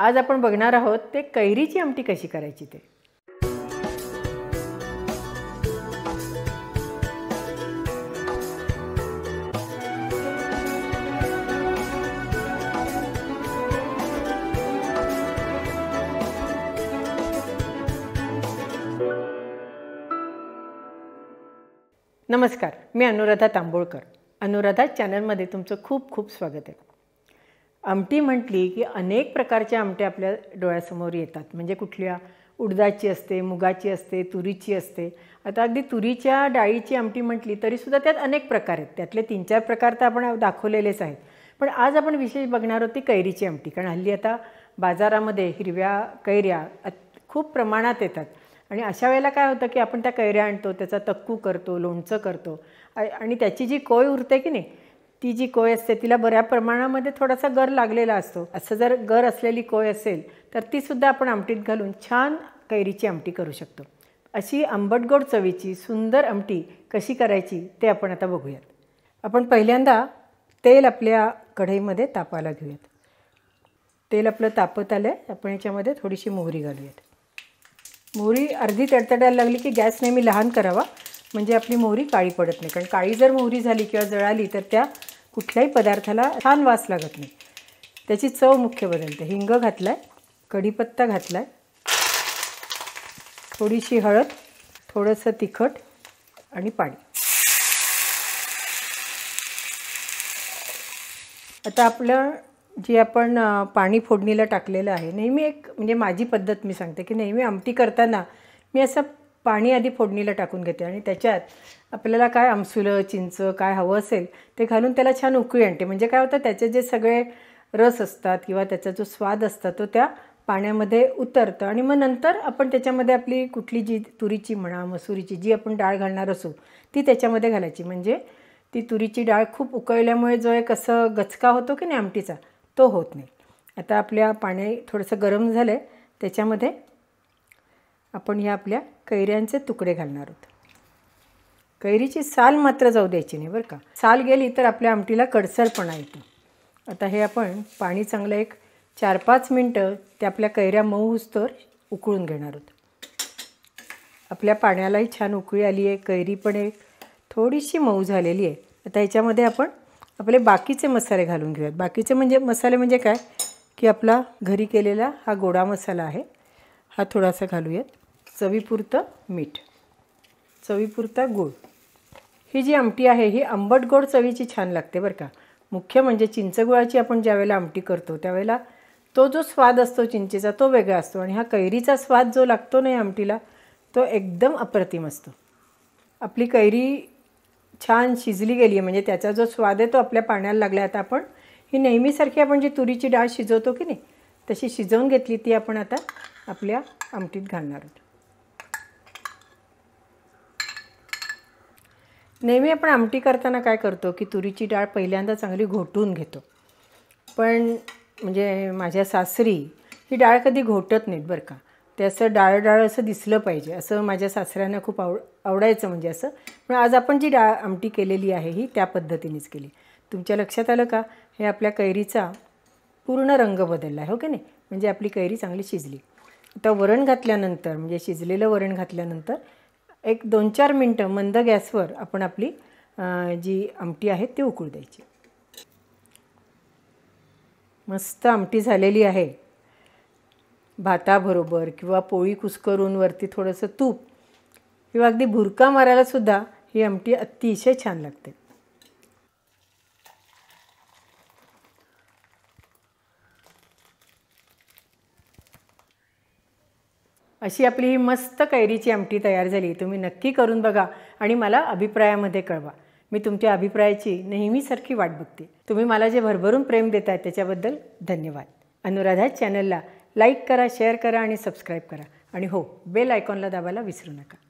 आज आपण बघणार आहोत ते कैरीची आमटी कशी करायची ते नमस्कार मी अनुराधा तांबोळकर अनुराधा चॅनलमध्ये तुमचं खूप खूप स्वागत आहे आमटी म्हटली की अनेक प्रकारच्या आमट्या आपल्या डोळ्यासमोर येतात म्हणजे कुठल्या उडदाची असते मुगाची असते तुरीची असते आता अगदी तुरीच्या डाळीची आमटी म्हटली तरीसुद्धा त्यात अनेक प्रकार आहेत त्यातले तीन चार प्रकार तर आपण दाखवलेलेच आहेत पण आज आपण विशेष बघणार होती कैरीची आमटी कारण हल्ली आता बाजारामध्ये हिरव्या कैऱ्या खूप प्रमाणात येतात आणि अशा वेळेला काय होतं की आपण त्या कैऱ्या आणतो त्याचा तक्कू करतो लोणचं करतो आणि त्याची जी कोय उरते की नाही ती जी कोय असते तिला बऱ्या प्रमाणामध्ये थोडासा गर लागलेला असतो असं जर गर असलेली कोय असेल तर तीसुद्धा आपण आमटीत घालून छान कैरीची आमटी करू शकतो अशी आंबटगोड चवीची सुंदर आमटी कशी करायची ते आपण आता बघूयात आपण पहिल्यांदा तेल आपल्या कढईमध्ये तापायला घेऊयात तेल आपलं तापत आलं आहे आपण याच्यामध्ये थोडीशी मोहरी घालूयात मोहरी अर्धी तडतडायला लागली की गॅस नेहमी लहान करावा म्हणजे आपली मोहरी काळी पडत नाही कारण काळी जर मोहरी झाली किंवा जळाली तर त्या कुठल्याही पदार्थाला छान वास लागत नाही त्याची चव मुख्य बदलते हिंग घातला आहे कढीपत्ता घातला आहे थोडीशी हळद थोडंसं तिखट आणि पाणी आता आपलं जे आपण पाणी फोडणीला टाकलेलं आहे नेहमी एक म्हणजे माझी पद्धत मी सांगते की नेहमी आमटी करताना मी असं पाणी आधी फोडणीला टाकून घेते आणि त्याच्यात आपल्याला काय आमसुलं चिंच काय हवं असेल ते घालून त्याला छान उकळी आणते म्हणजे काय होतं त्याचे जे सगळे रस असतात किंवा त्याचा जो स्वाद असतात तो त्या पाण्यामध्ये उतरतं आणि मग नंतर आपण त्याच्यामध्ये आपली कुठली जी तुरीची म्हणा मसुरीची जी आपण डाळ घालणार असू ती त्याच्यामध्ये घालायची म्हणजे ती तुरीची डाळ खूप उकळल्यामुळे जो एक असं गचका होतो की नाही आमटीचा तो होत नाही आता आपल्या पाणी थोडंसं गरम झालं आहे त्याच्यामध्ये आपण ह्या आपल्या कैऱ्यांचे तुकडे घालणार आहोत कैरीची साल मात्र जाऊ द्यायची नाही बरं का साल गेली तर आपल्या आमटीला कडसरपणा येतो आता हे आपण पाणी चांगलं एक चार पाच मिनटं ते आपल्या कैऱ्या मऊ तर उकळून घेणार आहोत आपल्या पाण्यालाही छान उकळी आली आहे कैरी पण एक थोडीशी मऊ झालेली आहे आता ह्याच्यामध्ये आपण आपले बाकीचे मसाले घालून घेऊयात बाकीचे म्हणजे मसाले म्हणजे काय की आपला घरी केलेला हा गोडा मसाला आहे हा थोडासा घालूयात चवीपुरतं मीठ चवीपुरता गूळ ही जी आमटी आहे ही आंबट गोड चवीची छान लागते बरं का मुख्य म्हणजे चिंचगुळाची आपण ज्यावेळेला आमटी करतो त्यावेळेला तो जो स्वाद असतो चिंचेचा तो वेगळा असतो आणि हा कैरीचा स्वाद जो लागतो ना या आमटीला तो एकदम अप्रतिम असतो आपली कैरी छान शिजली गेली आहे म्हणजे त्याचा जो स्वाद आहे तो आपल्या पाण्याला लागला आता आपण ही नेहमीसारखी आपण जी तुरीची डाळ शिजवतो की नाही तशी शिजवून घेतली ती आपण आता आपल्या आमटीत घालणार आहोत नेहमी आपण आमटी करताना काय करतो की तुरीची डाळ पहिल्यांदा चांगली घोटून घेतो पण म्हणजे माझ्या सासरी ही डाळ कधी घोटत नाहीत बरं का ते असं डाळ डाळ असं दिसलं पाहिजे असं माझ्या सासऱ्यांना खूप आव आवडायचं म्हणजे असं पण आज आपण जी डाळ आमटी केलेली आहे ही त्या पद्धतीनेच केली तुमच्या लक्षात आलं का हे आपल्या कैरीचा पूर्ण रंग बदलला आहे हो की नाही म्हणजे आपली कैरी चांगली शिजली आता वरण घातल्यानंतर म्हणजे शिजलेलं वरण घातल्यानंतर एक दोन चार मिनटं मंद गॅसवर आपण आपली जी आमटी आहे ती उकळू द्यायची मस्त आमटी झालेली आहे भाताबरोबर किंवा पोळी कुस्करून वरती थोडंसं तूप किंवा अगदी भुरका मारायलासुद्धा ही आमटी अतिशय छान लागते अशी आपली ही मस्त कैरीची आमटी तयार झाली तुम्ही नक्की करून बघा आणि मला अभिप्रायामध्ये कळवा मी तुमच्या अभिप्रायाची नेहमीसारखी वाट बघते तुम्ही मला जे भरभरून प्रेम देत आहे त्याच्याबद्दल धन्यवाद अनुराधा चॅनलला लाईक करा शेअर करा आणि सबस्क्राईब करा आणि हो बेल आयकॉनला दाबायला विसरू नका